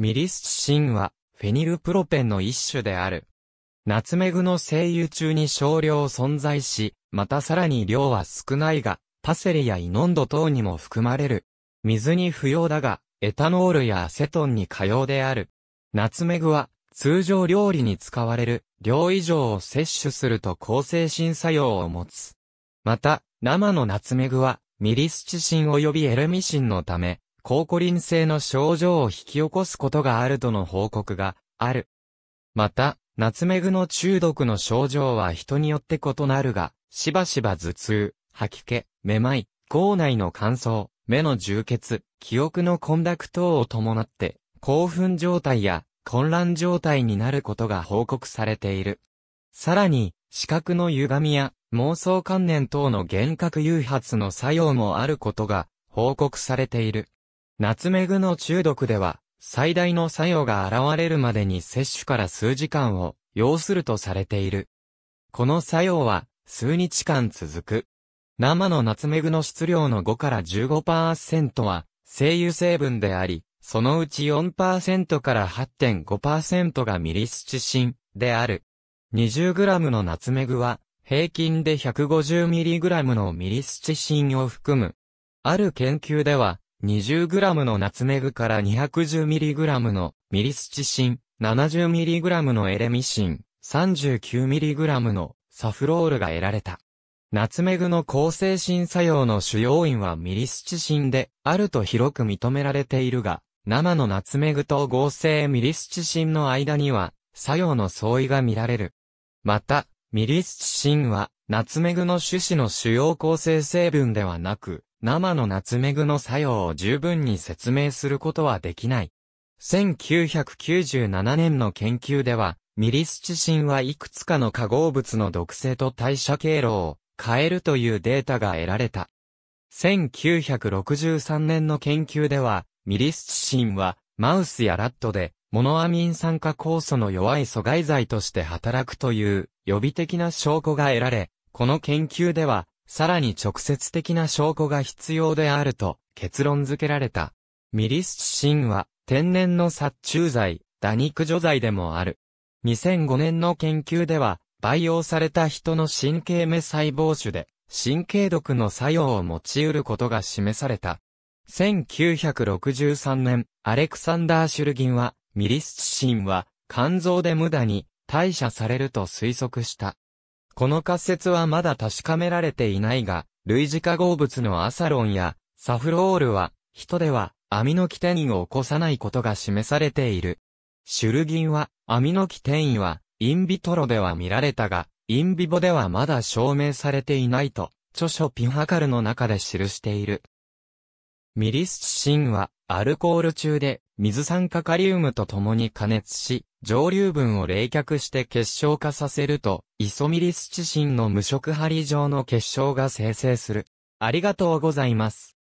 ミリスチンは、フェニルプロペンの一種である。ナツメグの精油中に少量存在し、またさらに量は少ないが、パセリやイノンド等にも含まれる。水に不要だが、エタノールやアセトンに可用である。ナツメグは、通常料理に使われる、量以上を摂取すると抗精神作用を持つ。また、生のナツメグは、ミリスチシン及びエルミシンのため、高コリン性の症状を引き起こすことがあるとの報告がある。また、ナツメグの中毒の症状は人によって異なるが、しばしば頭痛、吐き気、めまい、口内の乾燥、目の充血、記憶の混濁等を伴って、興奮状態や混乱状態になることが報告されている。さらに、視覚の歪みや妄想観念等の幻覚誘発の作用もあることが報告されている。ナツメグの中毒では、最大の作用が現れるまでに摂取から数時間を要するとされている。この作用は数日間続く。生のナツメグの質量の5から15%は精油成分であり、そのうち4%から8.5%がミリスチシンである。20g のナツメグは平均で 150mg のミリスチシンを含む。ある研究では、20g のナツメグから 210mg のミリスチシン、70mg のエレミシン、39mg のサフロールが得られた。ナツメグの抗精神作用の主要因はミリスチシンであると広く認められているが、生のナツメグと合成ミリスチシンの間には作用の相違が見られる。また、ミリスチシンはナツメグの種子の主要構成成分ではなく、生のナツメグの作用を十分に説明することはできない。1997年の研究では、ミリスチシンはいくつかの化合物の毒性と代謝経路を変えるというデータが得られた。1963年の研究では、ミリスチシンはマウスやラットでモノアミン酸化酵素の弱い阻害剤として働くという予備的な証拠が得られ、この研究ではさらに直接的な証拠が必要であると結論付けられた。ミリスチシンは天然の殺虫剤、打肉除剤でもある。2005年の研究では、培養された人の神経目細胞種で、神経毒の作用を持ち得ることが示された。1963年、アレクサンダー・シュルギンは、ミリスチシンは、肝臓で無駄に代謝されると推測した。この仮説はまだ確かめられていないが、類似化合物のアサロンやサフロールは、人ではアミノキ転移を起こさないことが示されている。シュルギンは、アミノキ転移は、インビトロでは見られたが、インビボではまだ証明されていないと、著書ピンハカルの中で記している。ミリスチシンは、アルコール中で、水酸化カリウムと共に加熱し、上流分を冷却して結晶化させると、イソミリスチシンの無色針状の結晶が生成する。ありがとうございます。